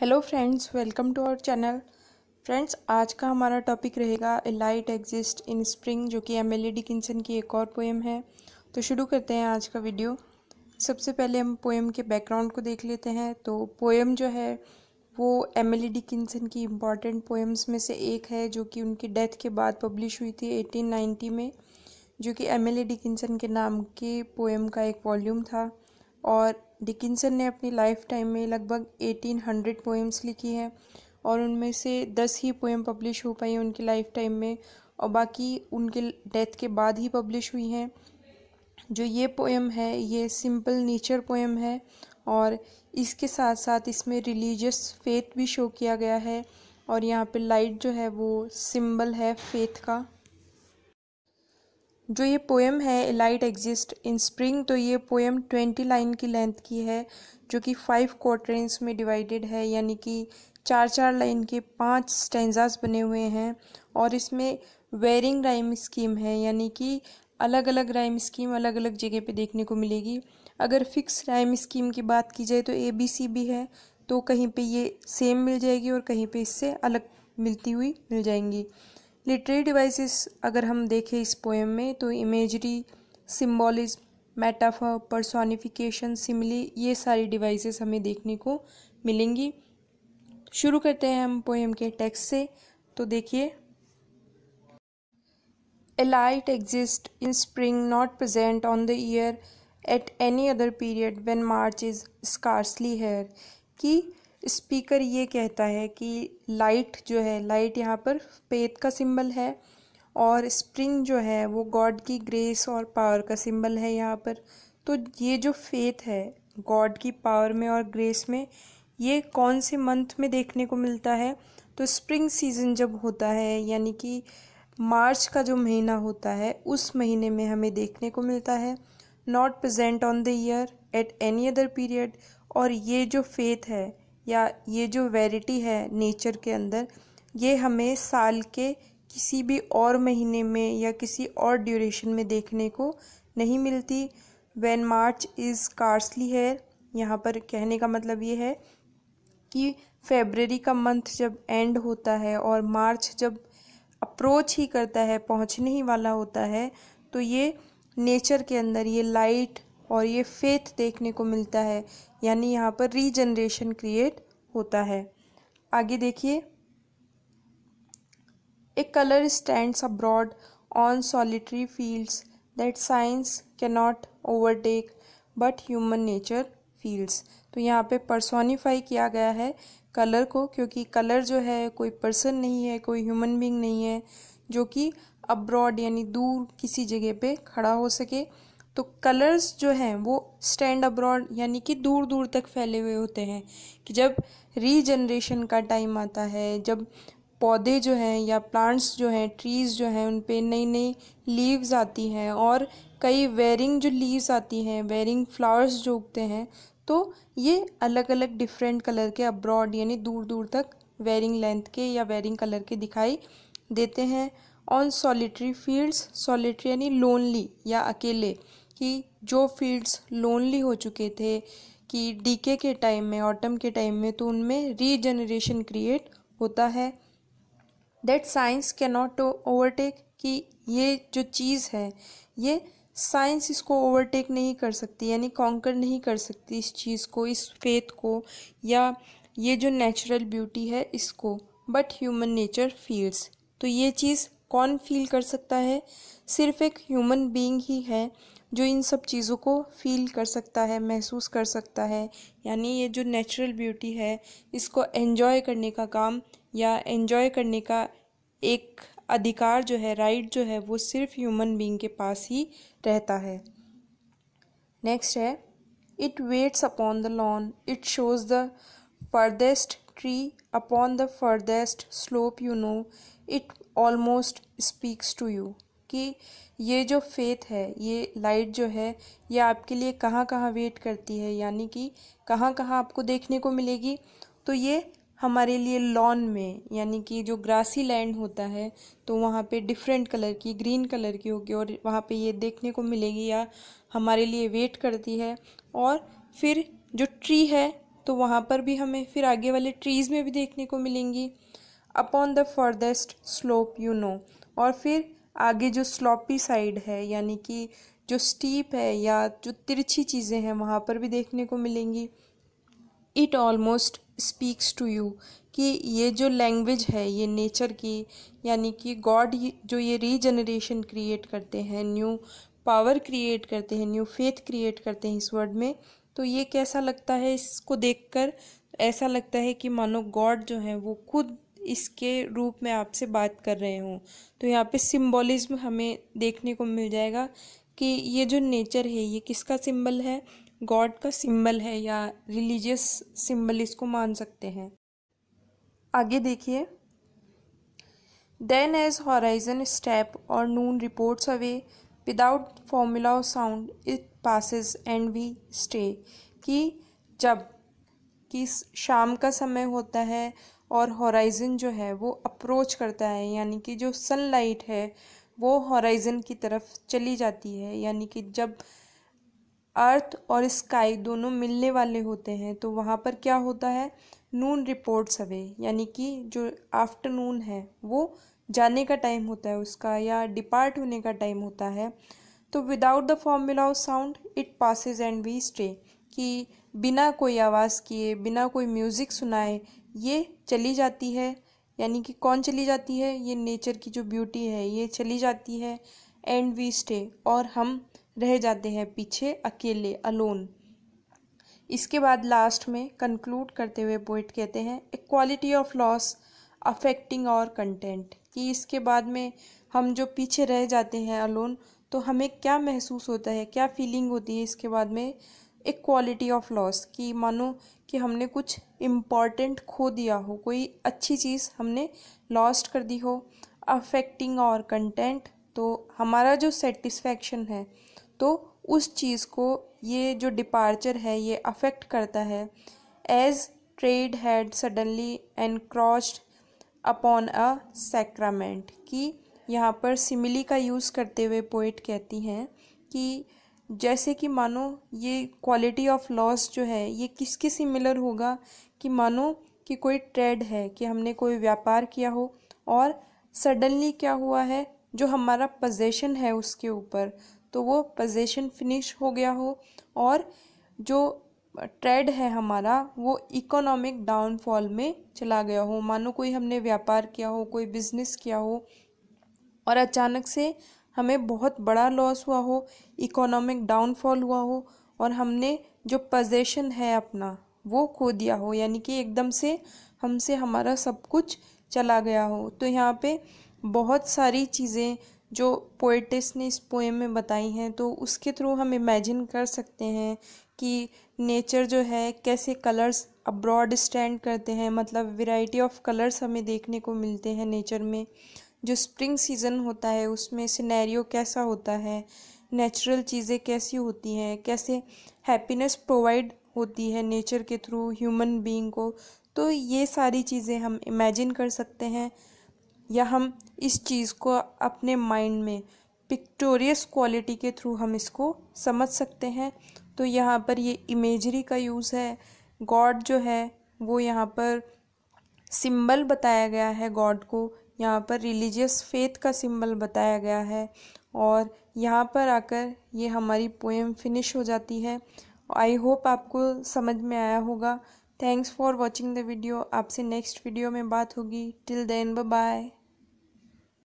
hello friends welcome to our channel friends आज का हमारा टॉपिक रहेगा A light exists in spring जो कि एम एल डिकिंसन की एक और पोएम है तो शुरू करते हैं आज का वीडियो सबसे पहले हम पोएम के बैकग्राउंड को देख लेते हैं तो पोएम जो है वो एम एल डिकिंसन की इम्पॉर्टेंट पोएम्स में से एक है जो कि उनकी डेथ के बाद पब्लिश हुई थी एटीन में जो कि एम एल डिकिंसन के नाम के पोएम का एक वॉल्यूम था और डिकिंसन ने अपनी लाइफ टाइम में लगभग 1800 पोएम्स लिखी हैं और उनमें से दस ही पोएम पब्लिश हो पाई उनकी लाइफ टाइम में और बाकी उनके डेथ के बाद ही पब्लिश हुई हैं जो ये पोएम है ये सिंपल नेचर पोएम है और इसके साथ साथ इसमें रिलीजियस फेथ भी शो किया गया है और यहाँ पे लाइट जो है वो सिंबल है फेथ का जो ये पोएम है लाइट एग्जिस्ट इन स्प्रिंग तो ये पोएम ट्वेंटी लाइन की लेंथ की है जो कि फाइव क्वार्टरेंस में डिवाइडेड है यानी कि चार चार लाइन के पांच स्टेंजास बने हुए हैं और इसमें वेरिंग राइम स्कीम है यानी कि अलग अलग राइम स्कीम अलग अलग जगह पे देखने को मिलेगी अगर फिक्स राइम स्कीम की बात की जाए तो ए बी सी भी है तो कहीं पे ये सेम मिल जाएगी और कहीं पे इससे अलग मिलती हुई मिल जाएंगी लिटरेरी डिवाइसेस अगर हम देखें इस पोएम में तो imagery symbolism metaphor personification simile ये सारी डिवाइसेस हमें देखने को मिलेंगी शुरू करते हैं हम पोएम के टेक्स्ट से तो देखिए A light exists in spring not present on the year at any other period when March is scarcely here कि स्पीकर ये कहता है कि लाइट जो है लाइट यहाँ पर पेत का सिंबल है और स्प्रिंग जो है वो गॉड की ग्रेस और पावर का सिंबल है यहाँ पर तो ये जो फेथ है गॉड की पावर में और ग्रेस में ये कौन से मंथ में देखने को मिलता है तो स्प्रिंग सीज़न जब होता है यानी कि मार्च का जो महीना होता है उस महीने में हमें देखने को मिलता है not present on the year at any other period और ये जो फेथ है या ये जो वेरिटी है नेचर के अंदर ये हमें साल के किसी भी और महीने में या किसी और ड्यूरेशन में देखने को नहीं मिलती when March is scarcely here यहाँ पर कहने का मतलब ये है कि फेबररी का मंथ जब एंड होता है और मार्च जब अप्रोच ही करता है पहुँचने ही वाला होता है तो ये नेचर के अंदर ये लाइट और ये फेथ देखने को मिलता है यानी यहाँ पर रीजनरेशन क्रिएट होता है आगे देखिए A colour stands abroad on solitary fields that science cannot overtake but human nature feels तो यहाँ पे पर्सोनीफाई किया गया है कलर को क्योंकि कलर जो है कोई पर्सन नहीं है कोई ह्यूमन बींग नहीं है जो कि अब्रॉड यानी दूर किसी जगह पे खड़ा हो सके तो कलर्स जो हैं वो स्टैंड अब्रॉड यानी कि दूर दूर तक फैले हुए होते हैं कि जब रीजनरेशन का टाइम आता है जब पौधे जो हैं या प्लांट्स जो हैं ट्रीज़ जो हैं उन पे नई नई लीव्स आती हैं और कई वेरिंग जो लीव्स आती हैं वेरिंग फ्लावर्स जो उगते हैं तो ये अलग अलग डिफरेंट कलर के अब्रॉड यानी दूर दूर तक वेरिंग लेंथ के या वेरिंग कलर के दिखाई देते हैं ऑन सॉलिटरी फील्ड्स सॉलिटरी यानी लोनली या अकेले कि जो फील्ड्स लोनली हो चुके थे कि डीके के टाइम में ऑटम के टाइम में तो उनमें रीजनरेशन क्रिएट होता है that science can not overtake कि ये जो चीज़ है ये साइंस इसको ओवरटेक नहीं कर सकती यानी कॉन्कर नहीं कर सकती इस चीज़ को इस फेथ को या ये जो नेचुरल ब्यूटी है इसको बट ह्यूमन नेचर फील्स तो ये चीज़ कौन फील कर सकता है सिर्फ एक ह्यूमन बीइंग ही है जो इन सब चीज़ों को फील कर सकता है महसूस कर सकता है यानी ये जो नेचुरल ब्यूटी है इसको एन्जॉय करने का काम या एन्जॉय करने का एक अधिकार जो है राइट जो है वो सिर्फ ह्यूमन बीइंग के पास ही रहता है नेक्स्ट है it waits upon the lawn it shows the farthest tree upon the farthest slope you know it almost speaks to you कि ये जो फेथ है ये लाइट जो है ये आपके लिए कहाँ कहाँ वेट करती है यानी कि कहाँ कहाँ आपको देखने को मिलेगी तो ये हमारे लिए लॉन में यानी कि जो ग्रासी लैंड होता है तो वहाँ पे डिफरेंट कलर की ग्रीन कलर की होगी और वहाँ पे ये देखने को मिलेगी या हमारे लिए वेट करती है और फिर जो ट्री है तो वहाँ पर भी हमें फिर आगे वाले ट्रीज़ में भी देखने को मिलेंगी upon the farthest slope you know और फिर आगे जो स्लॉपी साइड है यानी कि जो स्टीप है या जो तिरछी चीज़ें हैं वहाँ पर भी देखने को मिलेंगी it almost speaks to you कि ये जो लैंग्वेज है ये नेचर की यानी कि गॉड जो ये रीजनरेशन क्रिएट करते हैं न्यू पावर क्रिएट करते हैं न्यू फेथ क्रिएट करते हैं इस वर्ड में तो ये कैसा लगता है इसको देखकर ऐसा लगता है कि मानो गॉड जो है वो खुद इसके रूप में आपसे बात कर रहे हों तो यहाँ पे सिम्बॉलिज्म हमें देखने को मिल जाएगा कि ये जो नेचर है ये किसका सिंबल है गॉड का सिंबल है या रिलीजियस सिंबल इसको मान सकते हैं आगे देखिए देन एज हॉराइजन स्टेप और noon reports away without formula और sound it passes and we stay कि जब किस शाम का समय होता है और हॉराइज़न जो है वो अप्रोच करता है यानी कि जो सनलाइट है वो हॉराइज़न की तरफ चली जाती है यानी कि जब अर्थ और स्काई दोनों मिलने वाले होते हैं तो वहाँ पर क्या होता है नून रिपोर्ट सवे यानी कि जो आफ्टरनून है वो जाने का टाइम होता है उसका या डिपार्ट होने का टाइम होता है तो without the formula of sound it passes and we stay कि बिना कोई आवाज़ किए बिना कोई म्यूज़िक सुनाए ये चली जाती है यानी कि कौन चली जाती है ये नेचर की जो ब्यूटी है ये चली जाती है एंड वी स्टे और हम रह जाते हैं पीछे अकेले अलोन इसके बाद लास्ट में कंक्लूड करते हुए पोइट कहते हैं a quality of loss affecting और कंटेंट कि इसके बाद में हम जो पीछे रह जाते हैं अलोन तो हमें क्या महसूस होता है क्या फीलिंग होती है इसके बाद में एक क्वालिटी ऑफ लॉस कि मानो कि हमने कुछ इम्पॉर्टेंट खो दिया हो कोई अच्छी चीज़ हमने लॉस्ट कर दी हो अफेक्टिंग और कंटेंट तो हमारा जो सेटिस्फैक्शन है तो उस चीज़ को ये जो डिपार्चर है ये अफेक्ट करता है as trade had suddenly encroached upon a sacrament कि यहाँ पर सिमिली का यूज़ करते हुए पोइट कहती हैं कि जैसे कि मानो ये क्वालिटी ऑफ लॉस जो है ये किसके सिमिलर होगा कि मानो कि कोई ट्रेड है कि हमने कोई व्यापार किया हो और सडनली क्या हुआ है जो हमारा पोजेशन है उसके ऊपर तो वो पोजेशन फिनिश हो गया हो और जो ट्रेड है हमारा वो इकोनॉमिक डाउनफॉल में चला गया हो मानो कोई हमने व्यापार किया हो कोई बिजनेस किया हो और अचानक से हमें बहुत बड़ा लॉस हुआ हो इकोनॉमिक डाउनफॉल हुआ हो और हमने जो पोजेशन है अपना वो खो दिया हो यानी कि एकदम से हमसे हमारा सब कुछ चला गया हो तो यहाँ पे बहुत सारी चीज़ें जो पोइटिस ने इस पोएम में बताई हैं तो उसके थ्रू हम इमेजिन कर सकते हैं कि नेचर जो है कैसे कलर्स अब्रॉड स्टैंड करते हैं मतलब वैरायटी ऑफ कलर्स हमें देखने को मिलते हैं नेचर में जो स्प्रिंग सीज़न होता है उसमें सिनेरियो कैसा होता है नेचुरल चीज़ें कैसी होती हैं कैसे हैप्पीनेस प्रोवाइड होती है नेचर के थ्रू ह्यूमन बीइंग को तो ये सारी चीज़ें हम इमेजिन कर सकते हैं या हम इस चीज़ को अपने माइंड में पिक्टोरियस क्वालिटी के थ्रू हम इसको समझ सकते हैं तो यहाँ पर ये इमेजरी का यूज़ है गॉड जो है वो यहाँ पर सिंबल बताया गया है गॉड को यहाँ पर रिलीजियस फेथ का सिंबल बताया गया है और यहाँ पर आकर ये हमारी पोएम फिनिश हो जाती है आई होप आपको समझ में आया होगा thanks for watching the video आपसे नेक्स्ट वीडियो में बात होगी टिल देन बाय